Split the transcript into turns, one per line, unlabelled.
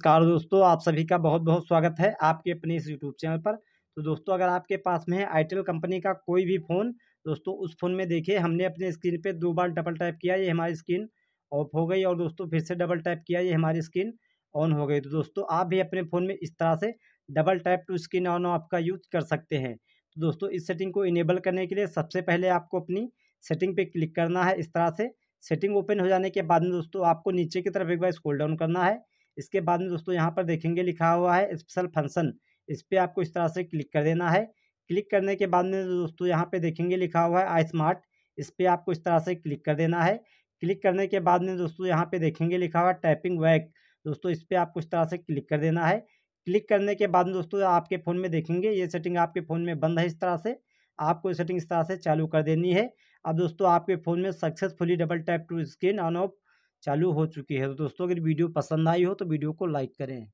नमस्कार दोस्तों आप सभी का बहुत बहुत स्वागत है आपके अपने इस यूट्यूब चैनल पर तो दोस्तों अगर आपके पास में है आईटेल कंपनी का कोई भी फ़ोन दोस्तों उस फ़ोन में देखिए हमने अपने स्क्रीन पे दो बार डबल टैप किया ये हमारी स्क्रीन ऑफ हो गई और दोस्तों फिर से डबल टैप किया ये हमारी स्क्रीन ऑन हो गई तो दोस्तों आप भी अपने फ़ोन में इस तरह से double tap to screen on off का यूज कर सकते हैं तो दोस्तों इस सेटिंग को इनेबल करने के लिए सबसे पहले आपको अपनी सेटिंग पर क्लिक करना है इस तरह से सेटिंग ओपन हो जाने के बाद में दोस्तों आपको नीचे की तरफ एक बार स्कोल डाउन करना है इसके बाद में दोस्तों यहाँ पर देखेंगे लिखा हुआ है स्पेशल फंक्शन इस पर आपको इस तरह से क्लिक कर देना है क्लिक करने के बाद में दोस्तों यहाँ पे देखेंगे लिखा हुआ है आई स्मार्ट इस पर आपको इस तरह से क्लिक कर देना है क्लिक करने के बाद में दोस्तों यहाँ पे देखेंगे लिखा हुआ है टाइपिंग वैक दोस्तों इस पर आपको इस तरह से क्लिक कर देना है क्लिक करने के बाद में दोस्तों आपके फ़ोन में देखेंगे ये सेटिंग आपके फ़ोन में बंद है इस तरह से आपको सेटिंग इस तरह से चालू कर देनी है अब दोस्तों आपके फ़ोन में successfully double tap to screen on off चालू हो चुकी है तो दोस्तों अगर वीडियो पसंद आई हो तो वीडियो को लाइक करें